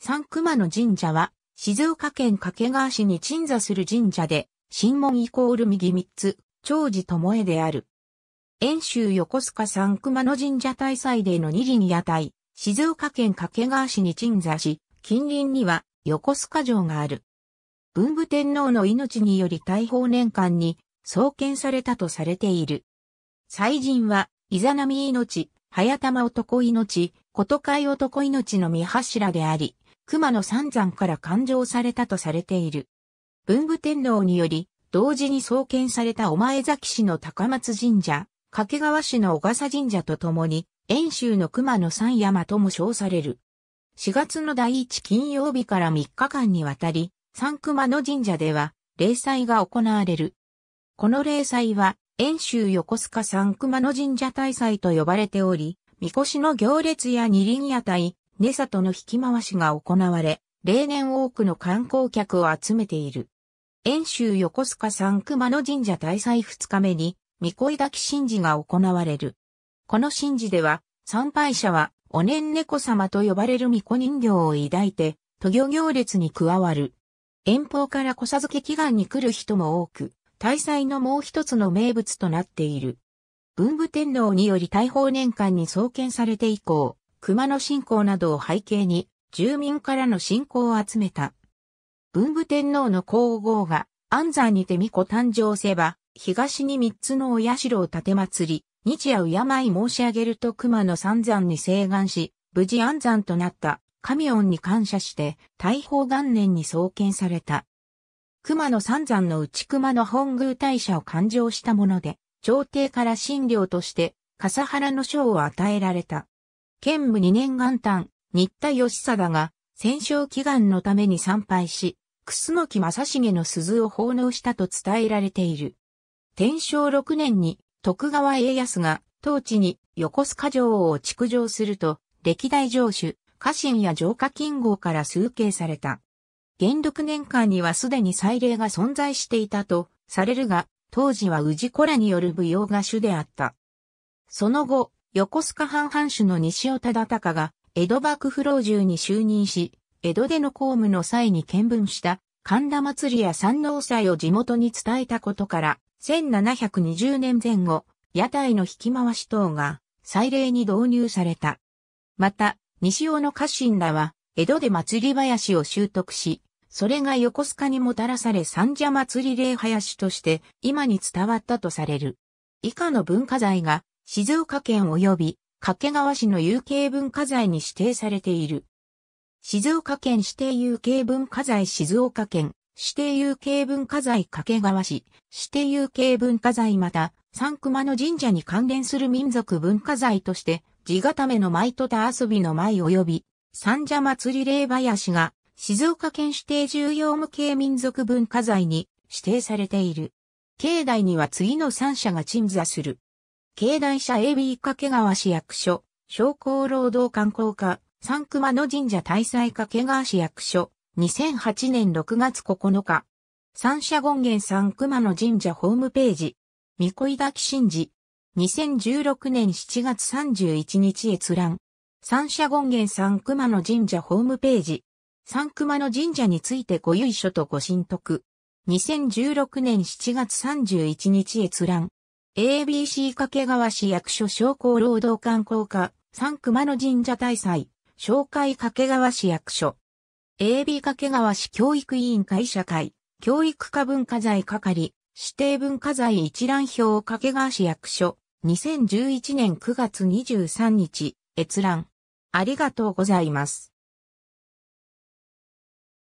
三熊野神社は、静岡県掛川市に鎮座する神社で、神門イコール右三つ、長寺智恵である。遠州横須賀三熊野神社大祭での二輪屋台、静岡県掛川市に鎮座し、近隣には横須賀城がある。文武天皇の命により大宝年間に創建されたとされている。祭神は、イザナミ命、早玉男命、ことかい男命の三柱であり、熊野三山から勘定されたとされている。文武天皇により、同時に創建されたお前崎市の高松神社、掛川市の小笠神社とともに、遠州の熊野三山とも称される。4月の第1金曜日から3日間にわたり、三熊野神社では、霊祭が行われる。この霊祭は、遠州横須賀三熊野神社大祭と呼ばれており、神輿の行列や二輪屋台、ネサとの引き回しが行われ、例年多くの観光客を集めている。遠州横須賀三熊野神社大祭二日目に、御恋抱き神事が行われる。この神事では、参拝者は、お年猫様と呼ばれる御子人形を抱いて、渡御行列に加わる。遠方から小授け祈願に来る人も多く、大祭のもう一つの名物となっている。文武天皇により大宝年間に創建されて以降、熊野信仰などを背景に、住民からの信仰を集めた。文武天皇の皇后が、安山にて御子誕生せば、東に三つのお社を建て祭り、日夜敬い申し上げると熊野三山に請願し、無事安山となった神恩に感謝して、大宝元年に創建された。熊野三山の内熊野本宮大社を勘定したもので、朝廷から診領として、笠原の賞を与えられた。兼務2年元旦、新田義貞が、戦勝祈願のために参拝し、楠木正成の鈴を奉納したと伝えられている。天正6年に、徳川家康が、当地に横須賀城を築城すると、歴代城主、家臣や城下金号から崇敬された。元禄年間にはすでに祭礼が存在していたとされるが、当時は氏子らによる舞踊が主であった。その後、横須賀藩藩主の西尾忠隆が、江戸幕府老中に就任し、江戸での公務の際に見聞した神田祭りや山王祭を地元に伝えたことから、1720年前後、屋台の引き回し等が、祭礼に導入された。また、西尾の家臣らは、江戸で祭り林を習得し、それが横須賀にもたらされ三社祭り礼林として、今に伝わったとされる。以下の文化財が、静岡県及び掛川市の有形文化財に指定されている。静岡県指定有形文化財静岡県指定有形文化財掛川市指定有形文化財また三熊の神社に関連する民族文化財として地固めの舞と田遊びの舞及び三社祭り霊林が静岡県指定重要無形民族文化財に指定されている。境内には次の三社が鎮座する。経団社 AB 掛川市役所、商工労働観光課、三熊野神社大祭掛川市役所、2008年6月9日。三社権現三熊野神社ホームページ。三恋滝神事。2016年7月31日閲覧。三社権現三熊野神社ホームページ。三熊野神社についてご遺書とご神徳。2016年7月31日閲覧。ABC 掛川市役所商工労働観光課、三熊野神社大祭、紹介掛川市役所。AB 掛川市教育委員会社会、教育課文化財係、指定文化財一覧表掛川市役所、2011年9月23日、閲覧。ありがとうございます。